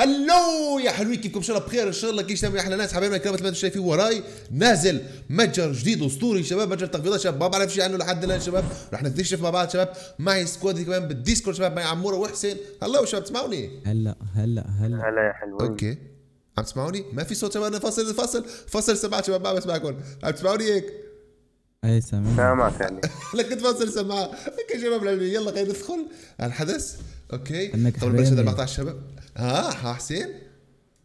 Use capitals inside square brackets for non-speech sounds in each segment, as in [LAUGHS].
هلو يا حلوين كيفكم ان شاء الله بخير ان شاء الله كيش تعملوا احلى ناس حبايبنا الكرام انتم شايفين وراي نازل متجر جديد اسطوري شباب متجر تخفيضات شباب ما بعرف شيء عنه لحد الان شباب رح نكتشف مع بعض شباب معي سكواد كمان بالديسكورد شباب معي عموره وحسين هلو شباب تسمعوني هلا هلا هلا هلا يا حلوين اوكي عم تسمعوني ما في صوت شباب فصل فصل فصل سماعه شباب ما بسمعكم عم تسمعوني هيك اي سامع سامعك يعني [LAUGHS] لك تفصل سماعه اوكي شباب يلا خلينا ندخل على الحدث اوكي طب بلش المقطع الشباب ها ها حسين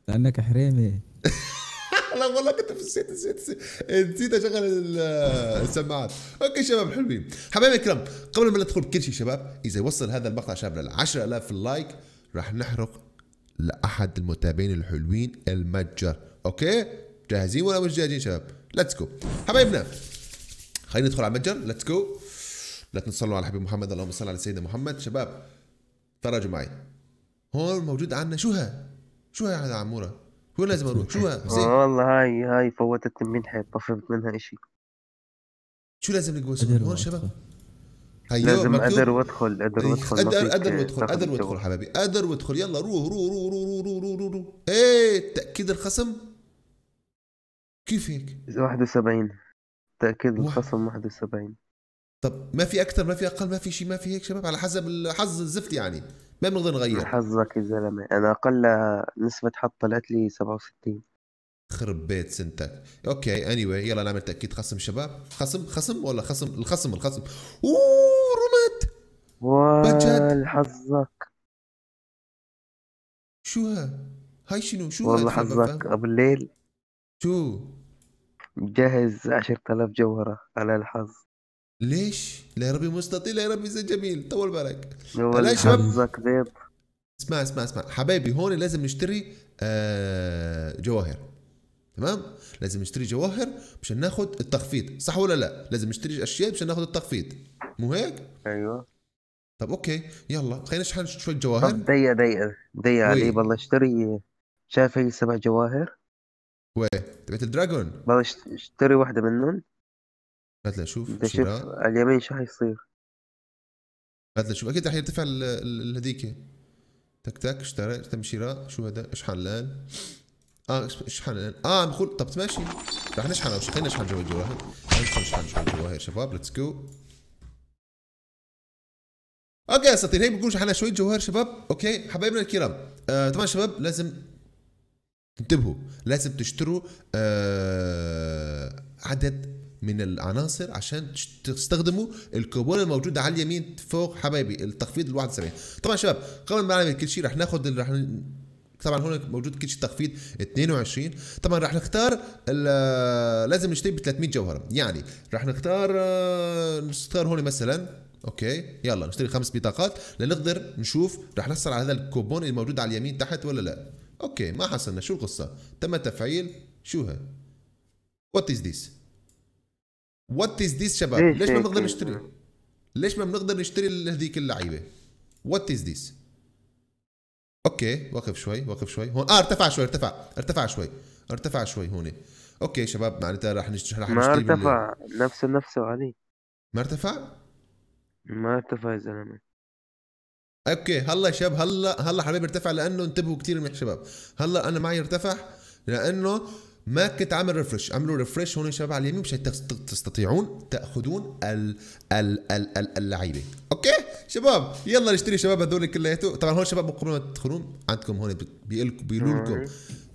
لانك حريمي [LAUGHS] لا والله كنت نسيت نسيت نسيت اشغل السماعات اوكي شباب حلوين حبايبي الكرام قبل ما ندخل بكل شيء شباب اذا وصل هذا المقطع شباب لل 10000 لايك راح نحرق لاحد المتابعين الحلوين المتجر اوكي جاهزين ولا مش جاهزين شباب ليتس جو حبايبنا خلينا ندخل على المتجر ليتس جو لا تنسوا على حبيب محمد اللهم صل على سيدنا محمد شباب تفرجوا معي هون موجود عندنا شو ها هذا عموره هو لازم اروح شو ها [LAUGHS] والله هاي هاي فوتتني منها طفرت منها شيء شو لازم نقول هون شباب هيو لازم قدر وادخل قدر إيه، وادخل قدر ادر وادخل قدر وادخل حبيبي قدر وادخل يلا روح روح روح روح روح روح روح رو. ايه تاكيد الخصم كيف هيك؟ 71 تاكيد الخصم 71 طب ما في اكثر ما في اقل ما في شيء ما في هيك شباب على حسب الحظ الزفت يعني ما بنقدر نغير حظك يا زلمه انا اقل نسبه حظ طلعت لي 67 خرب بيت سنتك اوكي اني anyway, يلا نعمل تاكيد خصم شباب خصم خصم ولا خصم الخصم الخصم اوه رمت بجد حظك شو ها هاي شنو شو والله حظك قبل الليل شو مجهز 10000 جوهره على الحظ ليش؟ لا يا ربي مستطيل يا ربي زين جميل طول بالك لا شباب بيض اسمع اسمع اسمع حبايبي هون لازم نشتري آه جواهر تمام لازم نشتري جواهر مشان ناخذ التخفيض صح ولا لا لازم نشتري اشياء مشان ناخذ التخفيض مو هيك ايوه طب اوكي يلا خلينا نشحن شوي جواهر طب دقيقه دقيقه دقيقه علي بالله اشتري شايف هي سبع جواهر وين تبعت الدراجون بالله اشتري واحده منهم هات نشوف شوف على اليمين شو حيصير هات شوف اكيد رح يرتفع هذيك تك تك اشترى تم شراء شو هذا اشحن الان اه اشحن الان اه بقول طب ماشي رح نشحن او خلينا نشحن جوا الجواهر نشحن نشحن جواهر شباب ليتس جو اوكي يا سطير هي بنكون شحنا شوية جوهر شباب اوكي حبايبنا الكرام آه طبعا شباب لازم انتبهوا لازم تشتروا آه عدد من العناصر عشان تستخدموا الكوبون الموجود على اليمين فوق حبايبي التخفيض ال 71 طبعا شباب قبل ما نعمل كل شيء رح ناخذ رح طبعا هون موجود كل شيء تخفيض 22 طبعا رح نختار لازم نشتري ب 300 جوهره يعني رح نختار آه، نختار هون مثلا اوكي يلا نشتري خمس بطاقات لنقدر نشوف رح نحصل على هذا الكوبون الموجود على اليمين تحت ولا لا اوكي ما حصلنا شو القصه تم تفعيل شو ها وات از ذيس وات از ذيس شباب إيه، ليش ما إيه، بنقدر إيه. نشتري ليش ما بنقدر نشتري هذيك اللعيبه وات از ذيس اوكي وقف شوي وقف شوي هون اه ارتفع شوي ارتفع ارتفع شوي ارتفع شوي هون اوكي شباب معناتها رح نشتري نشتري ما ارتفع من... نفسه نفسه علي ما ارتفع؟ ما ارتفع يا زلمه اوكي هلا شباب هلا هلا حبيبي ارتفع لانه انتبهوا كثير منيح شباب هلا انا معي ارتفع لانه ما كنت عامل ريفرش اعملوا ريفرش هون شباب على اليمين مشان تستطيعون تاخذون ال ال ال اللعيبه اوكي شباب يلا نشتري شباب هذول كلياته طبعا هون شباب قبل ما تدخلون عندكم هون بيقولوا لكم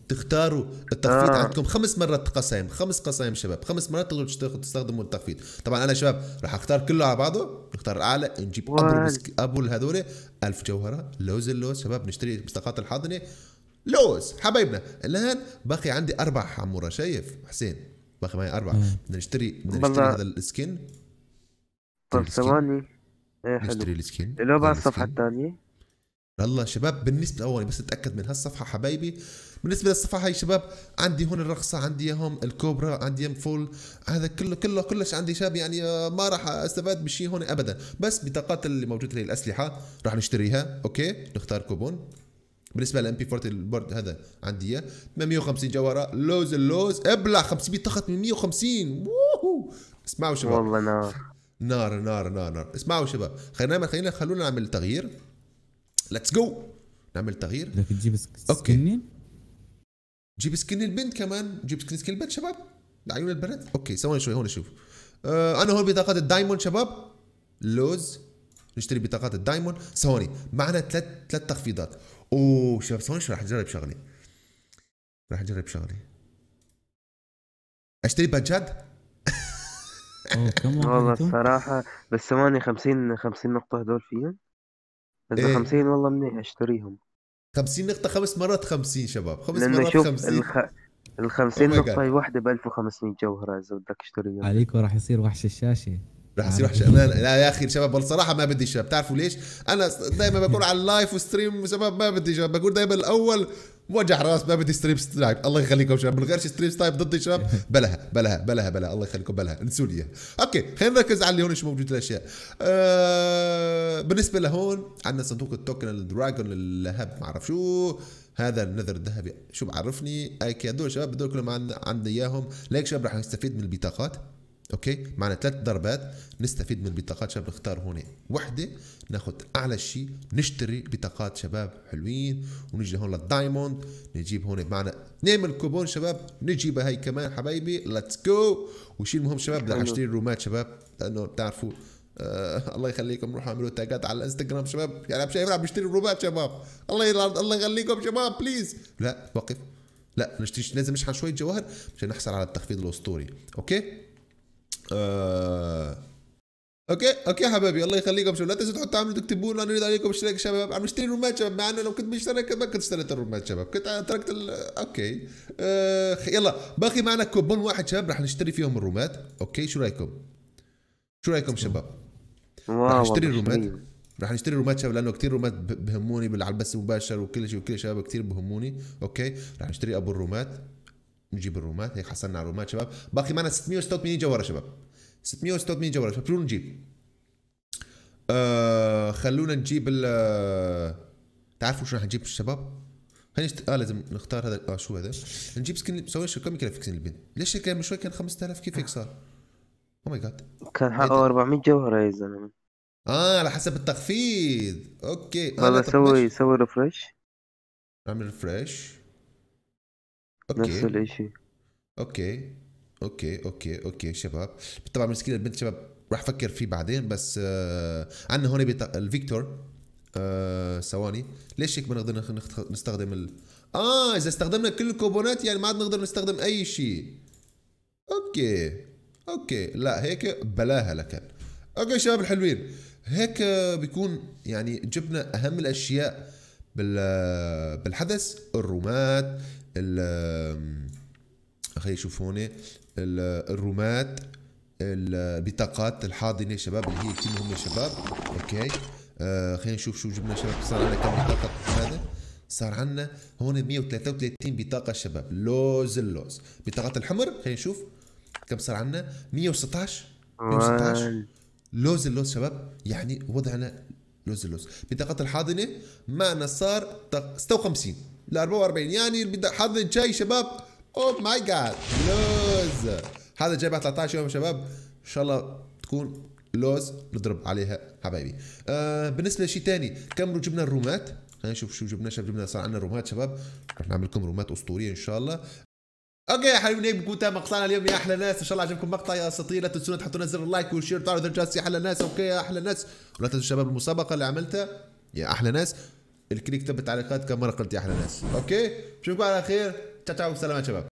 تختاروا التخفيض آه. عندكم خمس مرات قسائم خمس قسائم شباب خمس مرات تقدروا تستخدموا التخفيض طبعا انا شباب راح اختار كله على بعضه نختار الاعلى نجيب ابو ابو هذول 1000 جوهره لوز اللوز شباب نشتري بطاقات الحاضنه لوز حبايبنا الان باقي عندي اربع حموره شايف حسين باقي معي اربع بدنا نشتري بدنا نشتري هذا السكن طب ثواني ايه حلو نشتري السكن لو بعد الصفحه الثانيه يلا شباب بالنسبه اول بس اتاكد من هالصفحه حبايبي بالنسبه للصفحه هاي شباب عندي هون الرقصه عندي هم الكوبرا عندي هم فول هذا كله كله كلش عندي شاب يعني ما راح استفاد بشيء هون ابدا بس بطاقات اللي موجوده لي الاسلحه راح نشتريها اوكي نختار كوبون بالنسبه للام بي 40 البورد هذا عندي اياه 850 جوهره لوز اللوز ابلع 500 تخت من 150 ووهو اسمعوا شباب والله نار نار نار نار, نار. اسمعوا شباب خلينا خلينا خلونا نعمل تغيير ليتس جو نعمل تغيير لكن تجيب سكنين جيب سكن البنت كمان جيب سكن سكن البنت شباب لعيون البنات اوكي ثواني شوي هون نشوف آه انا هون بطاقات الدايموند شباب لوز نشتري بطاقات الدايموند ثواني معنا ثلاث ثلاث تخفيضات اوه شباب ثواني راح اجرب شغله راح اجرب شغله اشتري بجد [LAUGHS] والله الصراحة بس ثواني 50 50 نقطة هذول فيهم إذا 50 إيه. والله منيح اشتريهم 50 نقطة خمس مرات 50 شباب خمس مرات 50 الخ... ال 50 نقطة هي وحدة ب 1500 جوهرة إذا بدك تشتريها عليكم راح يصير وحش الشاشة رح يصير وحش امان لا يا اخي الشباب بصراحه ما بدي شباب بتعرفوا ليش انا دائما بقول على اللايف وستريم شباب ما بدي شباب بقول دائما الاول وجع راس ما بدي ستريم ستايب الله يخليكم شباب من غير ستريم ستايب ضد الشباب [LAUGHS] بلها بلها بلها بلها الله يخليكم بلها انسوا لي اوكي خلينا نركز على اللي هون شو موجود الاشياء آه بالنسبه لهون عندنا صندوق التوكن الدراجون اللهب ما اعرف شو هذا النذر الذهبي شو بعرفني اكيد هذول شباب هذول كلهم عندنا اياهم ليك شباب راح نستفيد من البطاقات اوكي معنا ثلاث ضربات نستفيد من بطاقات شباب نختار هون وحده ناخذ اعلى شيء نشتري بطاقات شباب حلوين ونجي هون للدايموند نجيب هون معنا اثنين من الكوبون شباب نجيبها هي كمان حبايبي ليتس جو وشيء المهم شباب بدنا نشتري الرومات شباب لانه بتعرفوا آه الله يخليكم روحوا اعملوا تاجات على الانستغرام شباب يعني مش عم بشتري الرومات شباب الله يلعن الله يخليكم شباب بليز لا وقف لا نشتري لازم نشحن شويه جواهر مشان نحصل على التخفيض الاسطوري اوكي آه. اوكي اوكي حبايبي الله يخليكم شباب لا تنسوا تحطوا تعملوا تكتبوا لنا نريد عليكم اشتراك شباب عم نشتري رومات شباب معنا لو كنت مشترك ما كنت اشتريت الرومات شباب كنت تركت ال... اوكي آه يلا باقي معنا كوبون واحد شباب راح نشتري فيهم الرومات اوكي شو رايكم؟ شو رايكم شباب؟ راح نشتري الرومات راح نشتري رومات شباب لانه كثير رومات بهموني بالعلبس المباشر وكل شيء وكل شباب كثير بهموني اوكي راح نشتري ابو الرومات نجيب الرومات هيك حصلنا على الرومات شباب باقي معنا 686 جوهره شباب 686 جوهره شباب شو نجيب؟ آه خلونا نجيب ال تعرفوا شو راح نجيب الشباب؟ خلينا اه لازم نختار هذا اه شو هذا؟ نجيب سكن سوي كم كان فيكسين سكن البنت؟ ليش كان من شوي كان 5000 كيف هيك صار؟ او ماي جاد كان حقه إيه، 400 جوهره يا زلمه اه على حسب التخفيض اوكي والله سوي سوي ريفرش اعمل ريفرش اوكي نفس الشيء اوكي اوكي اوكي اوكي شباب طبعا مسكين البنت شباب راح افكر فيه بعدين بس آه عندنا هون بيط... الفيكتور آه ثواني ليش هيك ما نقدر نستخدم ال... اه اذا استخدمنا كل الكوبونات يعني ما عاد نقدر نستخدم اي شيء اوكي اوكي لا هيك بلاها لكن اوكي شباب الحلوين هيك بيكون يعني جبنا اهم الاشياء بال بالحدث الرومات خلينا نشوف هون الرومات البطاقات الحاضنه شباب اللي هي كلهم يا شباب اوكي آه، خلينا نشوف شو جبنا شباب صار عندنا كم بطاقه هذا صار عندنا هون 133 بطاقه شباب لوز اللوز بطاقات الحمر خلينا نشوف كم صار عندنا 116 116 لوز اللوز شباب يعني وضعنا لوز اللوز بطاقات الحاضنه معنا صار 56 ل 44 يعني حظ الجاي شباب او ماي جاد لوز هذا جاي 13 يوم شباب ان شاء الله تكون لوز نضرب عليها حبايبي آه بالنسبه لشيء ثاني كملوا جبنا الرومات خلينا نشوف شو جبنا شباب جبنا صار عندنا رومات شباب رح نعمل لكم رومات اسطوريه ان شاء الله اوكي يا حبايبي بكون تم مقطعنا اليوم يا احلى ناس ان شاء الله عجبكم مقطع يا اساطير لا تنسون تحطوا لنا زر اللايك والشير تعالوا الجرس يا احلى ناس اوكي يا احلى ناس ولا تنسوا شباب المسابقه اللي عملتها يا احلى ناس الكليك تبع التعليقات كم مره قلت يا احلى ناس اوكي نشوفكم على خير تشاو سلامات شباب